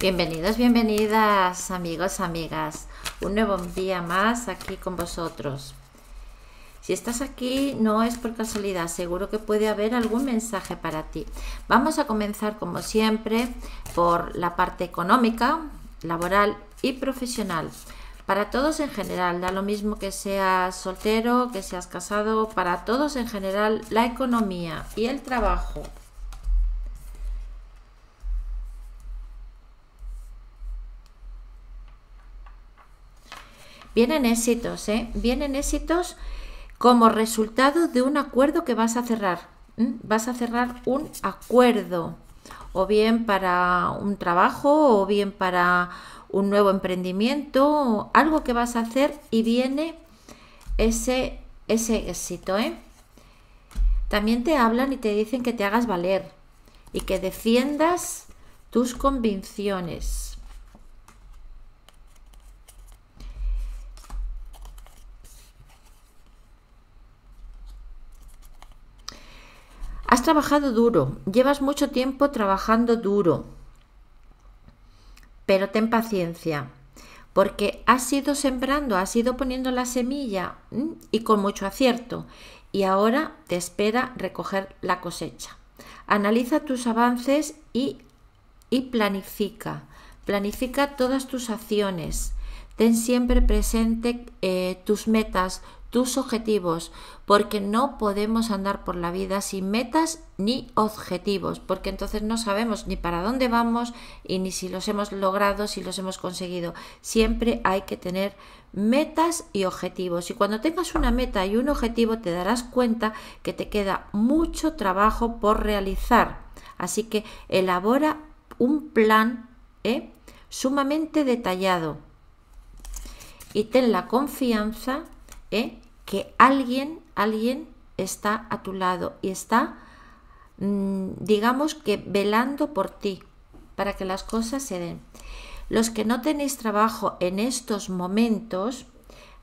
Bienvenidos, bienvenidas, amigos, amigas. Un nuevo día más aquí con vosotros. Si estás aquí no es por casualidad, seguro que puede haber algún mensaje para ti. Vamos a comenzar como siempre por la parte económica, laboral y profesional. Para todos en general, da lo mismo que seas soltero, que seas casado, para todos en general la economía y el trabajo Vienen éxitos, ¿eh? Vienen éxitos como resultado de un acuerdo que vas a cerrar. Vas a cerrar un acuerdo, o bien para un trabajo, o bien para un nuevo emprendimiento, algo que vas a hacer y viene ese, ese éxito, ¿eh? También te hablan y te dicen que te hagas valer y que defiendas tus convicciones Has trabajado duro, llevas mucho tiempo trabajando duro, pero ten paciencia, porque has ido sembrando, has ido poniendo la semilla y con mucho acierto, y ahora te espera recoger la cosecha. Analiza tus avances y, planifica, planifica todas tus acciones. Ten siempre presente eh, tus metas, tus objetivos, porque no podemos andar por la vida sin metas ni objetivos, porque entonces no sabemos ni para dónde vamos y ni si los hemos logrado, si los hemos conseguido. Siempre hay que tener metas y objetivos. Y cuando tengas una meta y un objetivo te darás cuenta que te queda mucho trabajo por realizar. Así que elabora un plan ¿eh? sumamente detallado y ten la confianza ¿eh? que alguien, alguien está a tu lado y está, mm, digamos que velando por ti para que las cosas se den. Los que no tenéis trabajo en estos momentos,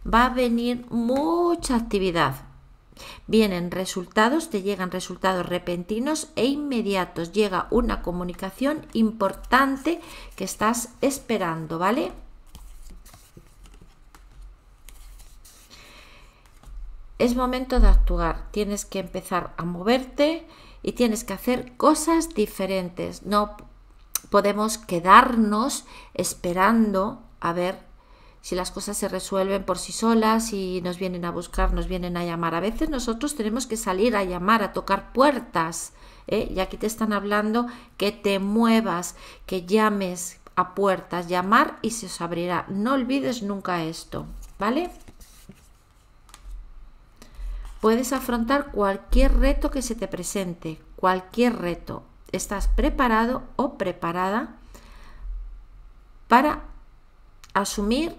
va a venir mucha actividad. Vienen resultados, te llegan resultados repentinos e inmediatos. Llega una comunicación importante que estás esperando, ¿vale? es momento de actuar, tienes que empezar a moverte y tienes que hacer cosas diferentes. No podemos quedarnos esperando a ver si las cosas se resuelven por sí solas, si nos vienen a buscar, nos vienen a llamar. A veces nosotros tenemos que salir a llamar, a tocar puertas. ¿eh? Y aquí te están hablando que te muevas, que llames a puertas, llamar y se os abrirá. No olvides nunca esto, ¿vale? Puedes afrontar cualquier reto que se te presente, cualquier reto. Estás preparado o preparada para asumir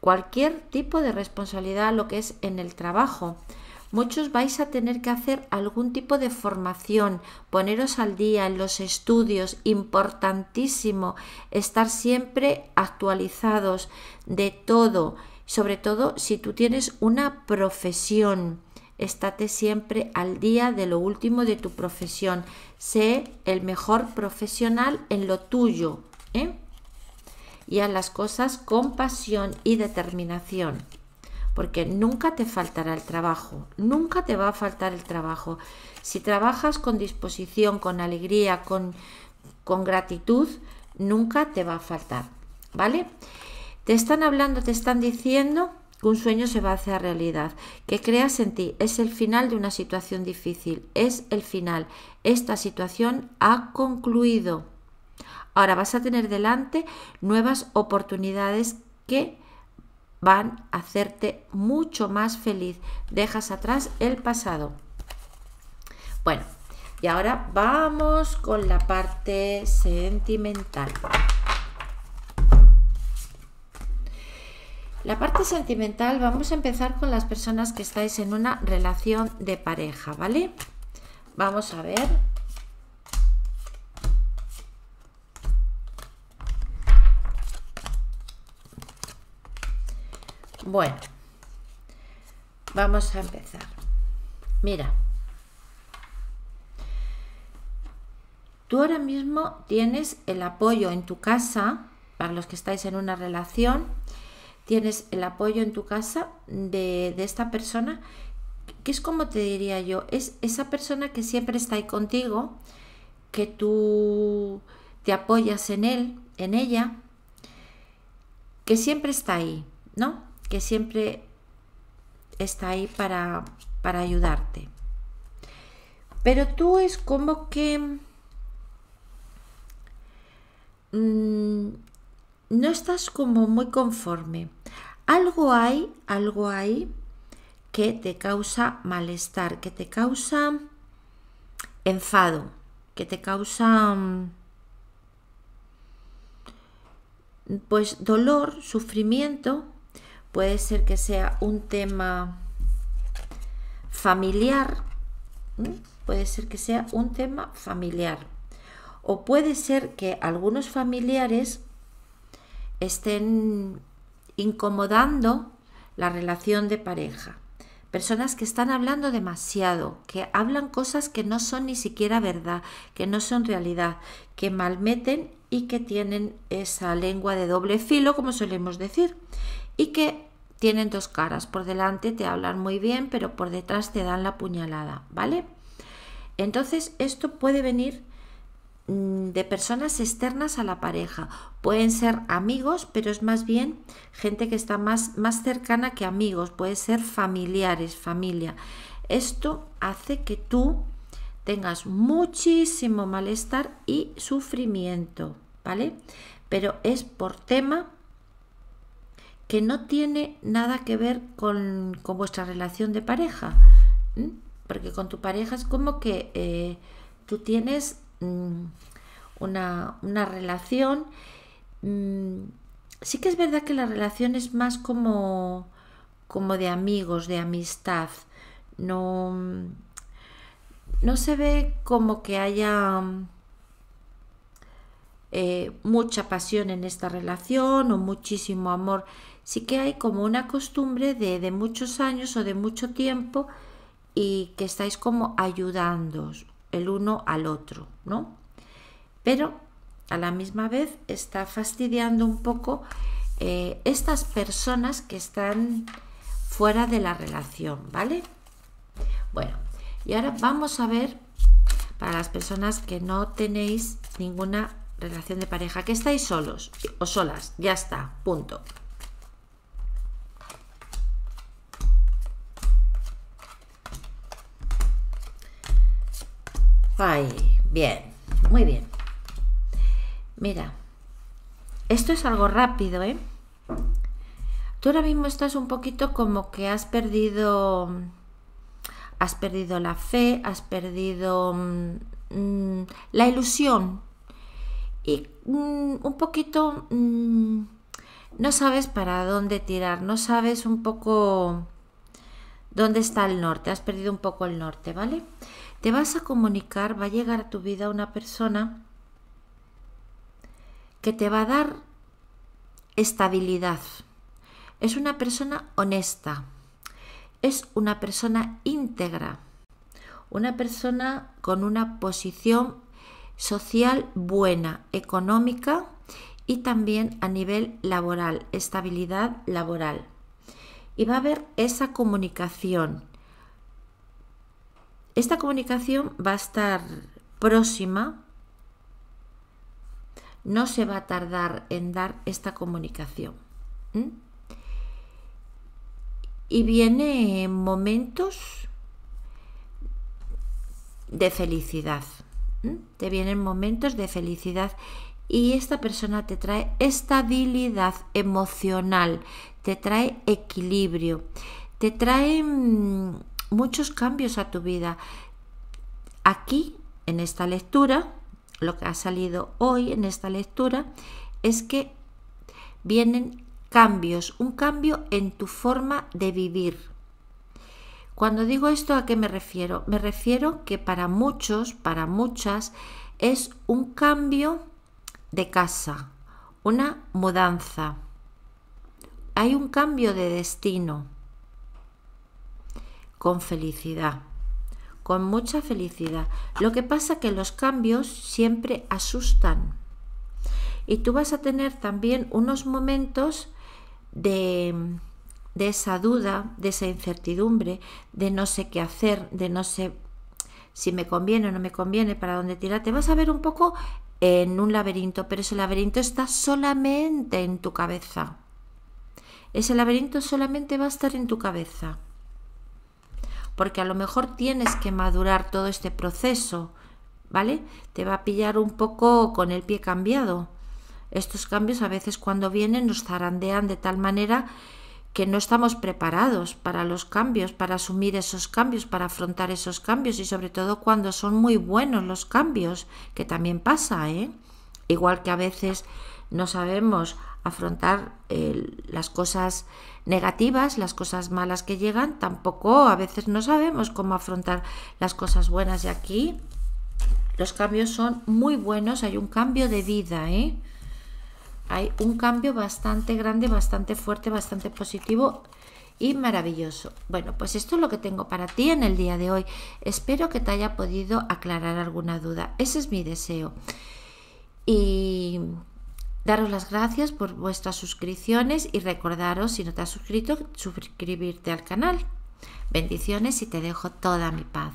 cualquier tipo de responsabilidad, lo que es en el trabajo. Muchos vais a tener que hacer algún tipo de formación, poneros al día en los estudios, importantísimo, estar siempre actualizados de todo, sobre todo si tú tienes una profesión. Estate siempre al día de lo último de tu profesión. Sé el mejor profesional en lo tuyo. ¿eh? Y a las cosas con pasión y determinación. Porque nunca te faltará el trabajo. Nunca te va a faltar el trabajo. Si trabajas con disposición, con alegría, con, con gratitud, nunca te va a faltar. ¿Vale? Te están hablando, te están diciendo un sueño se va a hacer realidad. Que creas en ti es el final de una situación difícil, es el final. Esta situación ha concluido. Ahora vas a tener delante nuevas oportunidades que van a hacerte mucho más feliz. Dejas atrás el pasado. Bueno, y ahora vamos con la parte sentimental. La parte sentimental, vamos a empezar con las personas que estáis en una relación de pareja, ¿vale? Vamos a ver. Bueno, vamos a empezar. Mira, tú ahora mismo tienes el apoyo en tu casa, para los que estáis en una relación, tienes el apoyo en tu casa de, esta persona, que es como te diría yo, es esa persona que siempre está ahí contigo, que tú te apoyas en él, en ella, que siempre está ahí, ¿no? Que siempre está ahí para, para ayudarte. Pero tú es como que mm, no estás como muy conforme. Algo hay, algo hay que te causa malestar, que te causa enfado, que te causa pues dolor, sufrimiento, puede ser que sea un tema familiar, puede ser que sea un tema familiar. O puede ser que algunos familiares estén incomodando la relación de pareja. Personas que están hablando demasiado, que hablan cosas que no son ni siquiera verdad, que no son realidad, que malmeten y que tienen esa lengua de doble filo, como solemos decir, y que tienen dos caras. Por delante te hablan muy bien, pero por detrás te dan la puñalada, ¿vale? Entonces esto puede venir Mm, de personas externas a la pareja. Pueden ser amigos, pero es más bien gente que está más, más cercana que amigos, puede ser familiares, familia. Esto hace que tú tengas muchísimo malestar y sufrimiento, ¿vale? Pero es por tema que no tiene nada que ver con, con vuestra relación de pareja, porque con tu pareja es como que eh, tú tienes Mm, una, una relación. Mm, sí que es verdad que la relación es más como, como de amigos, de amistad. No, no se ve como que haya eh, mucha pasión en esta relación o muchísimo amor. Sí que hay como una costumbre de, de muchos años o de mucho tiempo y que estáis como ayudándoos, el uno al otro, ¿no? Pero a la misma vez está fastidiando un poco eh, estas personas que están fuera de la relación, ¿vale? Bueno, y ahora vamos a ver para las personas que no tenéis ninguna relación de pareja, que estáis solos o solas, ya está, punto. Ahí, bien, muy bien. Mira, esto es algo rápido, ¿eh? Tú ahora mismo estás un poquito como que has perdido, has perdido la fe, has perdido mm, la ilusión y mm, un poquito mm, no sabes para dónde tirar, no sabes un poco dónde está el norte, has perdido un poco el norte, ¿vale? Te vas a comunicar, va a llegar a tu vida una persona que te va a dar estabilidad. Es una persona honesta, es una persona íntegra, una persona con una posición social buena, económica y también a nivel laboral, estabilidad laboral. Y va a haber esa comunicación esta comunicación va a estar próxima, no se va a tardar en dar esta comunicación. Y viene en momentos de felicidad. Te vienen momentos de felicidad y esta persona te trae estabilidad emocional, te trae equilibrio, te trae mm, muchos cambios a tu vida. Aquí, en esta lectura, lo que ha salido hoy en esta lectura es que vienen cambios, un cambio en tu forma de vivir. Cuando digo esto, ¿a qué me refiero? Me refiero que para muchos, para muchas, es un cambio de casa, una mudanza. Hay un cambio de destino con felicidad, con mucha felicidad. Lo que pasa que los cambios siempre asustan. Y tú vas a tener también unos momentos de, de esa duda, de esa incertidumbre, de no sé qué hacer, de no sé si me conviene o no me conviene, para dónde tirar. Te vas a ver un poco en un laberinto, pero ese laberinto está solamente en tu cabeza. Ese laberinto solamente va a estar en tu cabeza porque a lo mejor tienes que madurar todo este proceso, ¿vale? Te va a pillar un poco con el pie cambiado. Estos cambios a veces cuando vienen nos zarandean de tal manera que no estamos preparados para los cambios, para asumir esos cambios, para afrontar esos cambios y sobre todo cuando son muy buenos los cambios, que también pasa, ¿eh? igual que a veces no sabemos afrontar eh, las cosas negativas, las cosas malas que llegan, tampoco a veces no sabemos cómo afrontar las cosas buenas. Y aquí los cambios son muy buenos, hay un cambio de vida, ¿eh? hay un cambio bastante grande, bastante fuerte, bastante positivo y maravilloso. Bueno, pues esto es lo que tengo para ti en el día de hoy. Espero que te haya podido aclarar alguna duda. Ese es mi deseo y daros las gracias por vuestras suscripciones y recordaros, si no te has suscrito, suscribirte al canal. Bendiciones y te dejo toda mi paz.